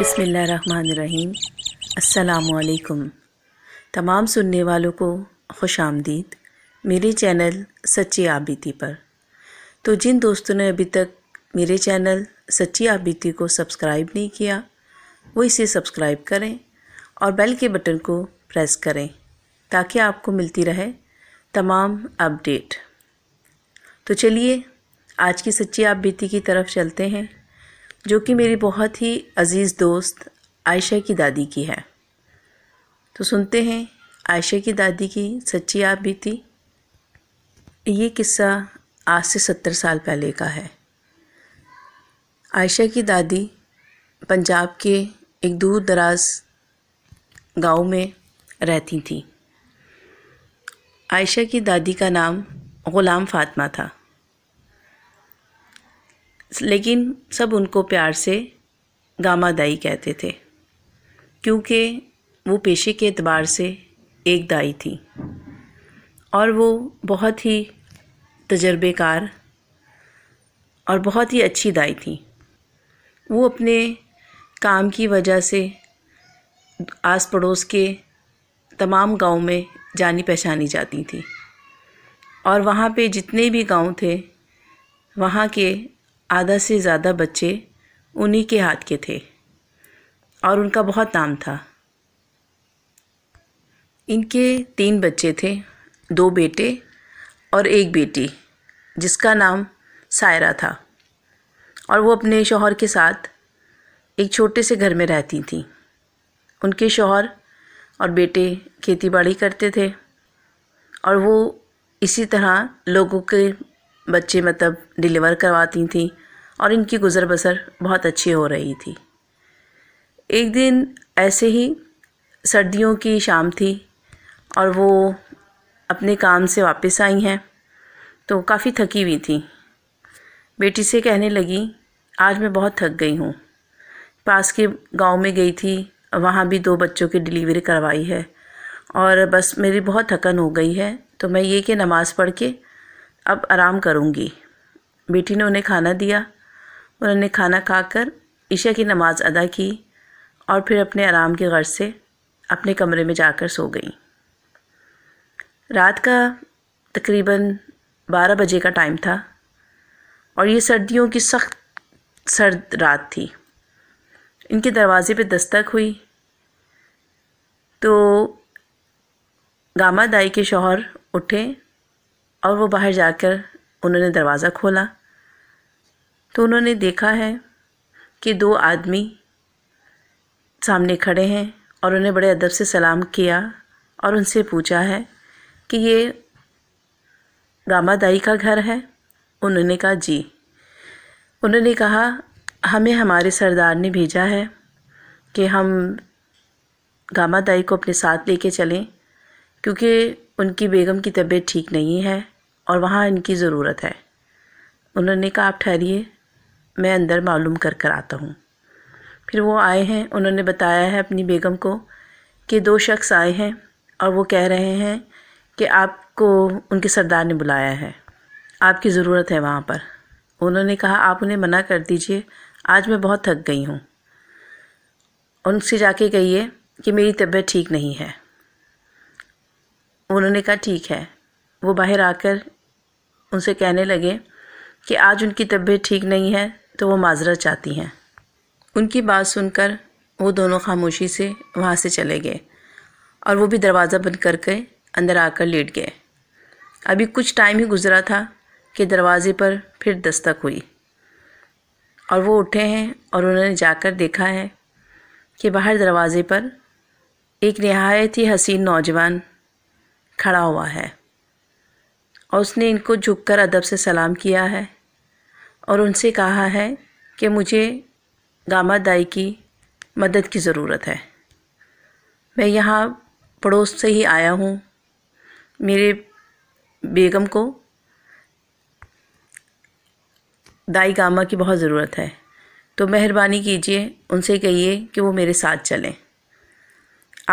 बिसमीम असलकुम तमाम सुनने वालों को खुश आमदीद मेरे चैनल सच्ची आबीती पर तो जिन दोस्तों ने अभी तक मेरे चैनल सच्ची आबीती को सब्सक्राइब नहीं किया वो इसे सब्सक्राइब करें और बेल के बटन को प्रेस करें ताकि आपको मिलती रहे तमाम अपडेट तो चलिए आज की सच्ची आप की तरफ चलते हैं जो कि मेरी बहुत ही अज़ीज़ दोस्त आयशा की दादी की है तो सुनते हैं आयशा की दादी की सच्ची आप भी थी ये किस्सा आज से सत्तर साल पहले का है आयशा की दादी पंजाब के एक दूर दराज गाँव में रहती थी आयशा की दादी का नाम ग़ुलाम फातमा था लेकिन सब उनको प्यार से गामा दाई कहते थे क्योंकि वो पेशे के अतबार से एक दाई थी और वो बहुत ही तजर्बेकार और बहुत ही अच्छी दाई थी वो अपने काम की वजह से आस पड़ोस के तमाम गांव में जानी पहचानी जाती थी और वहाँ पे जितने भी गांव थे वहाँ के आधा से ज़्यादा बच्चे उन्हीं के हाथ के थे और उनका बहुत नाम था इनके तीन बच्चे थे दो बेटे और एक बेटी जिसका नाम सायरा था और वो अपने शोहर के साथ एक छोटे से घर में रहती थी उनके शोहर और बेटे खेती बाड़ी करते थे और वो इसी तरह लोगों के बच्चे मतलब डिलीवर करवाती थी और इनकी गुज़र बसर बहुत अच्छी हो रही थी एक दिन ऐसे ही सर्दियों की शाम थी और वो अपने काम से वापस आई हैं तो काफ़ी थकी हुई थी बेटी से कहने लगी आज मैं बहुत थक गई हूँ पास के गांव में गई थी वहाँ भी दो बच्चों की डिलीवरी करवाई है और बस मेरी बहुत थकन हो गई है तो मैं ये कि नमाज़ पढ़ के अब आराम करूँगी बेटी ने उन्हें खाना दिया उन्होंने खाना खाकर ईशा की नमाज़ अदा की और फिर अपने आराम के गर्ज से अपने कमरे में जाकर सो गई रात का तकरीबन बारह बजे का टाइम था और ये सर्दियों की सख्त सर्द रात थी इनके दरवाज़े पे दस्तक हुई तो गामा दाई के शोहर उठे और वो बाहर जाकर उन्होंने दरवाज़ा खोला तो उन्होंने देखा है कि दो आदमी सामने खड़े हैं और उन्हें बड़े अदब से सलाम किया और उनसे पूछा है कि ये रामादाई का घर है उन्होंने कहा जी उन्होंने कहा हमें हमारे सरदार ने भेजा है कि हम गामादाई को अपने साथ लेके चलें क्योंकि उनकी बेगम की तबीयत ठीक नहीं है और वहाँ इनकी ज़रूरत है उन्होंने कहा आप ठहरिए मैं अंदर मालूम कर कर आता हूँ फिर वो आए हैं उन्होंने बताया है अपनी बेगम को कि दो शख्स आए हैं और वो कह रहे हैं कि आपको उनके सरदार ने बुलाया है आपकी ज़रूरत है वहाँ पर उन्होंने कहा आप उन्हें मना कर दीजिए आज मैं बहुत थक गई हूँ उनसे जाके कहिए कि मेरी तबीयत ठीक नहीं है उन्होंने कहा ठीक है वो बाहर आकर उनसे कहने लगे कि आज उनकी तबीयत ठीक नहीं है तो वो माजरा चाहती हैं उनकी बात सुनकर वो दोनों खामोशी से वहाँ से चले गए और वो भी दरवाज़ा बंद करके अंदर आकर लेट गए अभी कुछ टाइम ही गुजरा था कि दरवाज़े पर फिर दस्तक हुई और वो उठे हैं और उन्होंने जाकर देखा है कि बाहर दरवाज़े पर एक नहायत ही हसीन नौजवान खड़ा हुआ है और उसने इनको झुककर अदब से सलाम किया है और उनसे कहा है कि मुझे गामा दाई की मदद की ज़रूरत है मैं यहाँ पड़ोस से ही आया हूँ मेरे बेगम को दाई गामा की बहुत ज़रूरत है तो मेहरबानी कीजिए उनसे कहिए कि वो मेरे साथ चलें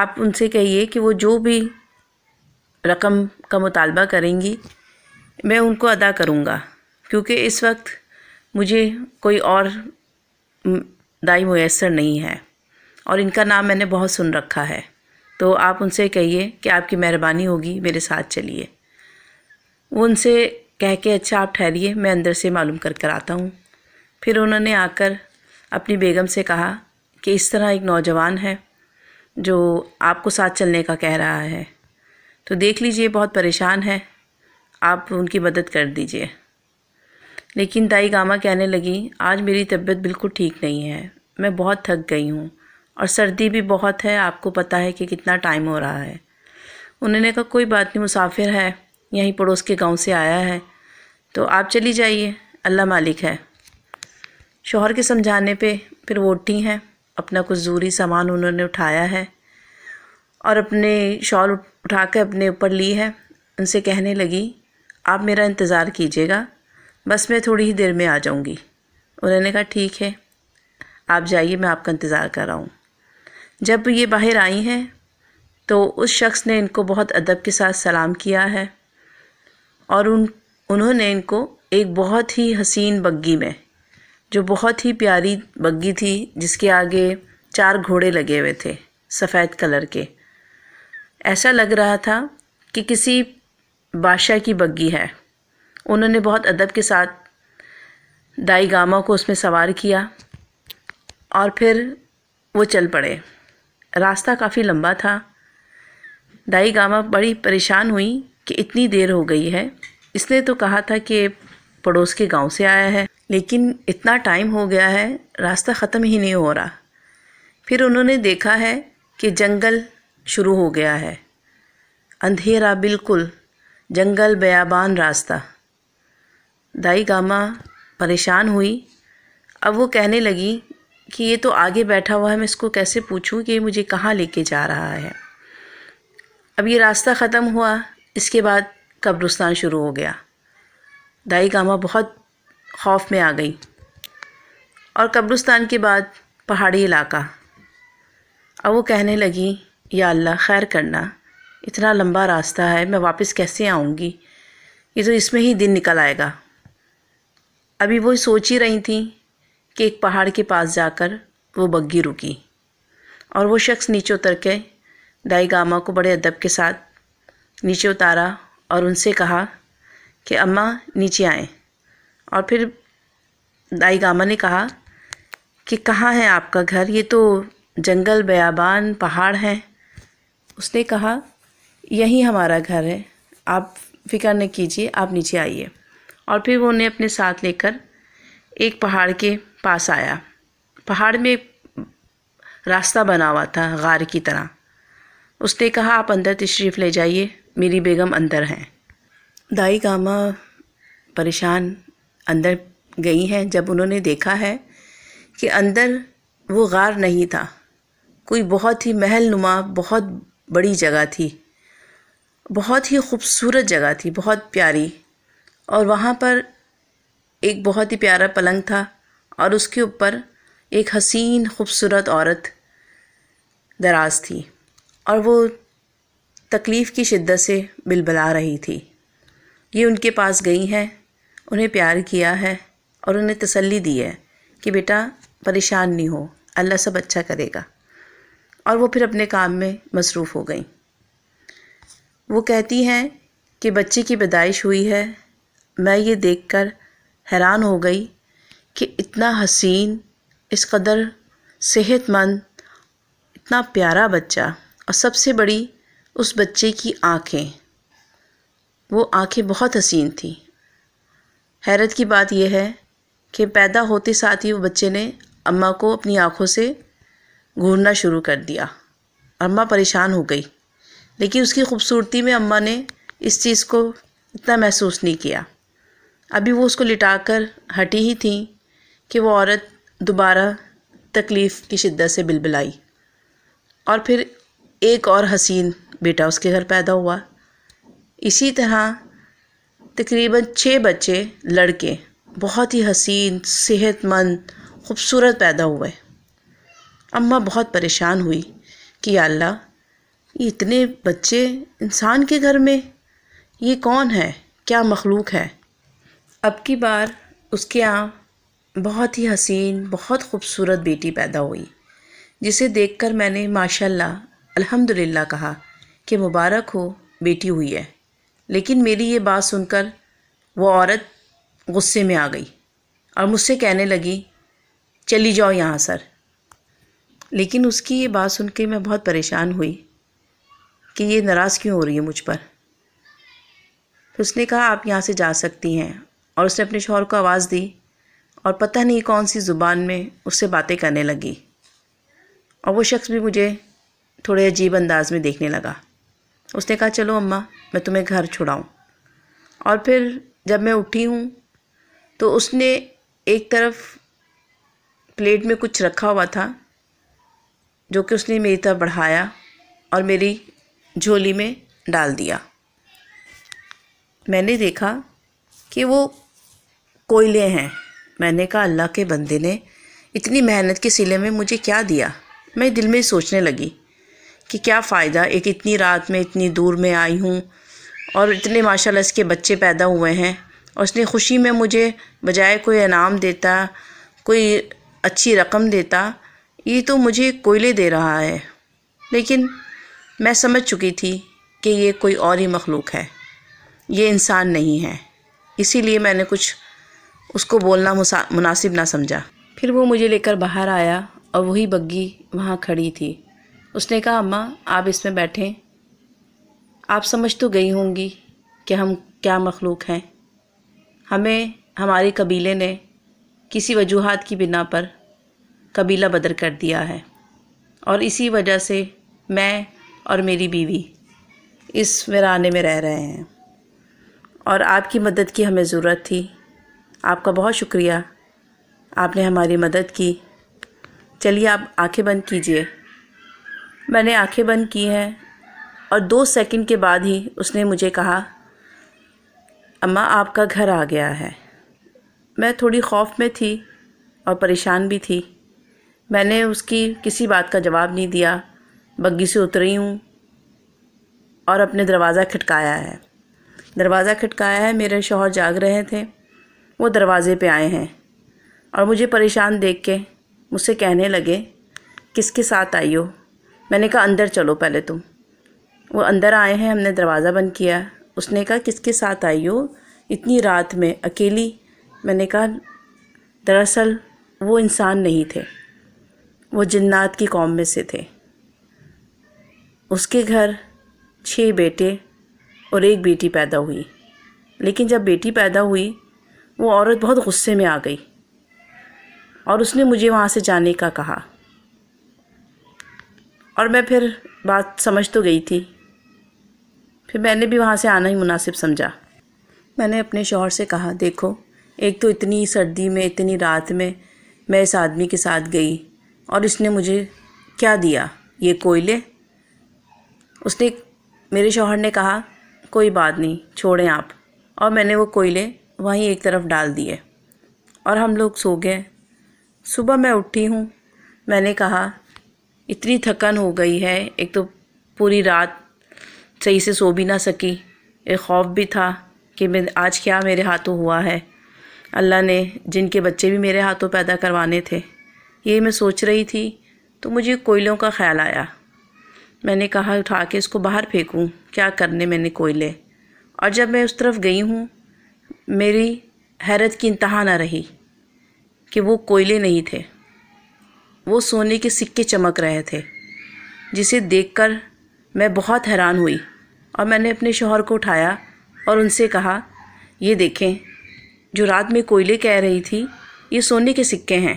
आप उनसे कहिए कि वो जो भी रकम का मुतालबा करेंगी मैं उनको अदा करूँगा क्योंकि इस वक्त मुझे कोई और दाई मैसर नहीं है और इनका नाम मैंने बहुत सुन रखा है तो आप उनसे कहिए कि आपकी मेहरबानी होगी मेरे साथ चलिए वो उनसे कह के अच्छा आप ठहरिए मैं अंदर से मालूम कर कर आता हूँ फिर उन्होंने आकर अपनी बेगम से कहा कि इस तरह एक नौजवान है जो आपको साथ चलने का कह रहा है तो देख लीजिए बहुत परेशान है आप उनकी मदद कर दीजिए लेकिन ताई गामा कहने लगी आज मेरी तबीयत बिल्कुल ठीक नहीं है मैं बहुत थक गई हूँ और सर्दी भी बहुत है आपको पता है कि कितना टाइम हो रहा है उन्होंने कहा कोई बात नहीं मुसाफिर है यहीं पड़ोस के गांव से आया है तो आप चली जाइए अल्लाह मालिक है शोहर के समझाने पे फिर वो उठी हैं अपना कुछ जूरी सामान उन्होंने उठाया है और अपने शॉल उठा कर अपने ऊपर ली है उनसे कहने लगी आप मेरा इंतज़ार कीजिएगा बस मैं थोड़ी ही देर में आ जाऊँगी उन्होंने कहा ठीक है आप जाइए मैं आपका इंतज़ार कर रहा हूँ जब ये बाहर आई हैं तो उस शख्स ने इनको बहुत अदब के साथ सलाम किया है और उन उन्होंने इनको एक बहुत ही हसीन बग्गी में जो बहुत ही प्यारी बग्गी थी जिसके आगे चार घोड़े लगे हुए थे सफ़ेद कलर के ऐसा लग रहा था कि किसी बादशाह की बग्गी है उन्होंने बहुत अदब के साथ दाई गामा को उसमें सवार किया और फिर वो चल पड़े रास्ता काफ़ी लंबा था दाई गामा बड़ी परेशान हुई कि इतनी देर हो गई है इसने तो कहा था कि पड़ोस के गांव से आया है लेकिन इतना टाइम हो गया है रास्ता ख़त्म ही नहीं हो रहा फिर उन्होंने देखा है कि जंगल शुरू हो गया है अंधेरा बिल्कुल जंगल बयाबान रास्ता दाई गामा परेशान हुई अब वो कहने लगी कि ये तो आगे बैठा हुआ है मैं इसको कैसे पूछूं कि ये मुझे कहाँ लेके जा रहा है अब ये रास्ता ख़त्म हुआ इसके बाद कब्रस्तान शुरू हो गया दाई गामा बहुत खौफ में आ गई और कब्रस्तान के बाद पहाड़ी इलाका अब वो कहने लगी या अल्लाह खैर करना इतना लंबा रास्ता है मैं वापस कैसे आऊँगी ये तो इसमें ही दिन निकल आएगा अभी वो सोच ही रही थी कि एक पहाड़ के पास जाकर वो बग्घी रुकी और वो शख्स नीचे उतर के दाई गामा को बड़े अदब के साथ नीचे उतारा और उनसे कहा कि अम्मा नीचे आए और फिर दाई गामा ने कहा कि कहाँ है आपका घर ये तो जंगल बयाबान पहाड़ हैं उसने कहा यही हमारा घर है आप फिक्र न कीजिए आप नीचे आइए और फिर वो उन्हें अपने साथ लेकर एक पहाड़ के पास आया पहाड़ में रास्ता बना हुआ था गार की तरह उसने कहा आप अंदर तशरीफ़ ले जाइए मेरी बेगम अंदर हैं दाई गामा परेशान अंदर गई हैं जब उन्होंने देखा है कि अंदर वो गार नहीं था कोई बहुत ही महल नुमा बहुत बड़ी जगह थी बहुत ही खूबसूरत जगह थी बहुत प्यारी और वहाँ पर एक बहुत ही प्यारा पलंग था और उसके ऊपर एक हसीन खूबसूरत औरत दराज थी और वो तकलीफ़ की शिद्दत से बिलबला रही थी ये उनके पास गई हैं उन्हें प्यार किया है और उन्हें तसल्ली दी है कि बेटा परेशान नहीं हो अल्लाह सब अच्छा करेगा और वो फिर अपने काम में मसरूफ़ हो गई वो कहती हैं कि बच्चे की पैदाइश हुई है मैं ये देखकर हैरान हो गई कि इतना हसीन इस कदर सेहतमंद इतना प्यारा बच्चा और सबसे बड़ी उस बच्चे की आंखें वो आंखें बहुत हसीन थी हैरत की बात यह है कि पैदा होते साथ ही वो बच्चे ने अम्मा को अपनी आंखों से घूरना शुरू कर दिया अम्मा परेशान हो गई लेकिन उसकी खूबसूरती में अम्मा ने इस चीज़ को इतना महसूस नहीं किया अभी वो उसको लिटा कर हटी ही थी कि वो औरत दोबारा तकलीफ़ की शिद्दत से बिलबिलाई और फिर एक और हसीन बेटा उसके घर पैदा हुआ इसी तरह तकरीबन छः बच्चे लड़के बहुत ही हसीन सेहतमंद खूबसूरत पैदा हुए अम्मा बहुत परेशान हुई कि अल्लाह इतने बच्चे इंसान के घर में ये कौन है क्या मखलूक है अब की बार उसके यहाँ बहुत ही हसीन बहुत खूबसूरत बेटी पैदा हुई जिसे देखकर मैंने माशाल्लाह अल्हम्दुलिल्लाह कहा कि मुबारक हो बेटी हुई है लेकिन मेरी ये बात सुनकर वो औरत गुस्से में आ गई और मुझसे कहने लगी चली जाओ यहाँ सर लेकिन उसकी ये बात सुन के मैं बहुत परेशान हुई कि ये नाराज़ क्यों हो रही है मुझ पर तो उसने कहा आप यहाँ से जा सकती हैं और उसने अपने शोहर को आवाज़ दी और पता नहीं कौन सी ज़ुबान में उससे बातें करने लगी और वो शख्स भी मुझे थोड़े अजीब अंदाज में देखने लगा उसने कहा चलो अम्मा मैं तुम्हें घर छुड़ाऊँ और फिर जब मैं उठी हूँ तो उसने एक तरफ प्लेट में कुछ रखा हुआ था जो कि उसने मेरी तरफ बढ़ाया और मेरी झोली में डाल दिया मैंने देखा कि वो कोयले हैं मैंने कहा अल्लाह के बंदे ने इतनी मेहनत के सिले में मुझे क्या दिया मैं दिल में सोचने लगी कि क्या फ़ायदा एक इतनी रात में इतनी दूर में आई हूँ और इतने माशाल्लाह इसके बच्चे पैदा हुए हैं और उसने खुशी में मुझे बजाय कोई इनाम देता कोई अच्छी रकम देता ये तो मुझे कोयले दे रहा है लेकिन मैं समझ चुकी थी कि ये कोई और ही मखलूक है ये इंसान नहीं है इसीलिए मैंने कुछ उसको बोलना मुनासिब ना समझा फिर वो मुझे लेकर बाहर आया और वही बग्गी वहाँ खड़ी थी उसने कहा अम्मा आप इसमें बैठें आप समझ तो गई होंगी कि हम क्या मखलूक हैं हमें हमारे कबीले ने किसी वजूहत की बिना पर कबीला बदर कर दिया है और इसी वजह से मैं और मेरी बीवी इस वराने में रह रहे हैं और आपकी मदद की हमें ज़रूरत थी आपका बहुत शुक्रिया आपने हमारी मदद की चलिए आप आंखें बंद कीजिए मैंने आंखें बंद की हैं और दो सेकंड के बाद ही उसने मुझे कहा अम्मा आपका घर आ गया है मैं थोड़ी खौफ में थी और परेशान भी थी मैंने उसकी किसी बात का जवाब नहीं दिया बग्गी से उतरी हूँ और अपने दरवाज़ा खटकाया है दरवाज़ा खटकाया है मेरे शोहर जाग रहे थे वो दरवाज़े पे आए हैं और मुझे परेशान देख के मुझसे कहने लगे किसके साथ आई हो मैंने कहा अंदर चलो पहले तुम वो अंदर आए हैं हमने दरवाज़ा बंद किया उसने कहा किसके साथ आई हो इतनी रात में अकेली मैंने कहा दरअसल वो इंसान नहीं थे वो जन्नात की कौम में से थे उसके घर छः बेटे और एक बेटी पैदा हुई लेकिन जब बेटी पैदा हुई वो औरत बहुत गुस्से में आ गई और उसने मुझे वहाँ से जाने का कहा और मैं फिर बात समझ तो गई थी फिर मैंने भी वहाँ से आना ही मुनासिब समझा मैंने अपने शोहर से कहा देखो एक तो इतनी सर्दी में इतनी रात में मैं इस आदमी के साथ गई और इसने मुझे क्या दिया ये कोयले उसने मेरे शोहर ने कहा कोई बात नहीं छोड़ें आप और मैंने वो कोयले वहीं एक तरफ डाल दिए और हम लोग सो गए सुबह मैं उठी हूँ मैंने कहा इतनी थकन हो गई है एक तो पूरी रात सही से सो भी ना सकी एक खौफ भी था कि मैं आज क्या मेरे हाथों हुआ है अल्लाह ने जिनके बच्चे भी मेरे हाथों पैदा करवाने थे ये मैं सोच रही थी तो मुझे कोयलों का ख्याल आया मैंने कहा उठा के इसको बाहर फेंकूं क्या करने मैंने कोयले और जब मैं उस तरफ गई हूँ मेरी हैरत की इंतहा ना रही कि वो कोयले नहीं थे वो सोने के सिक्के चमक रहे थे जिसे देखकर मैं बहुत हैरान हुई और मैंने अपने शोहर को उठाया और उनसे कहा ये देखें जो रात में कोयले कह रही थी ये सोने के सिक्के हैं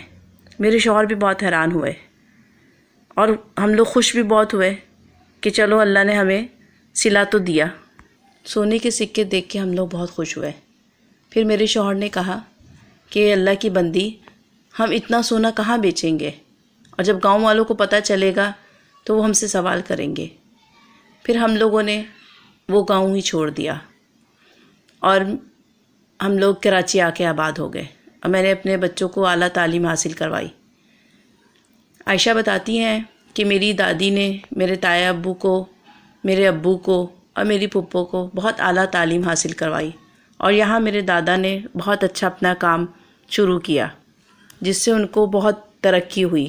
मेरे शोहर भी बहुत हैरान हुए और हम लोग खुश भी बहुत हुए कि चलो अल्लाह ने हमें सिला तो दिया सोने के सिक्के देख के हम लोग बहुत खुश हुए फिर मेरे शोहर ने कहा कि अल्लाह की बंदी हम इतना सोना कहाँ बेचेंगे और जब गांव वालों को पता चलेगा तो वो हमसे सवाल करेंगे फिर हम लोगों ने वो गांव ही छोड़ दिया और हम लोग कराची आके आबाद हो गए और मैंने अपने बच्चों को अली तालीम हासिल करवाई आयशा बताती हैं कि मेरी दादी ने मेरे ताया अबू को मेरे अबू को और मेरी पप्पो को बहुत अली तालीम हासिल करवाई और यहाँ मेरे दादा ने बहुत अच्छा अपना काम शुरू किया जिससे उनको बहुत तरक्की हुई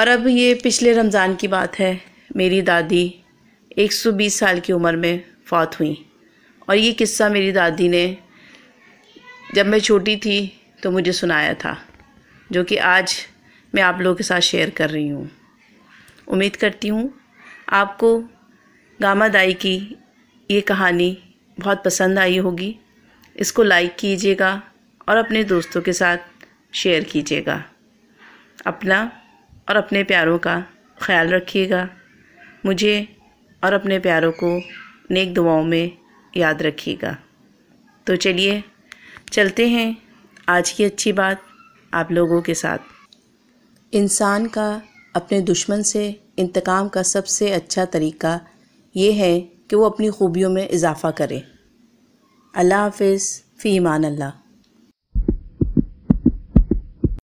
और अब ये पिछले रमज़ान की बात है मेरी दादी 120 साल की उम्र में फ़ौत हुई और ये किस्सा मेरी दादी ने जब मैं छोटी थी तो मुझे सुनाया था जो कि आज मैं आप लोगों के साथ शेयर कर रही हूँ उम्मीद करती हूँ आपको गामा दाई की ये कहानी बहुत पसंद आई होगी इसको लाइक कीजिएगा और अपने दोस्तों के साथ शेयर कीजिएगा अपना और अपने प्यारों का ख्याल रखिएगा मुझे और अपने प्यारों को नेक दुआओं में याद रखिएगा तो चलिए चलते हैं आज की अच्छी बात आप लोगों के साथ इंसान का अपने दुश्मन से इंतकाम का सबसे अच्छा तरीका ये है कि वो अपनी खूबियों में इजाफ़ा करे अल्लाह हाफिज़ फ़ी ईमान अल्लाह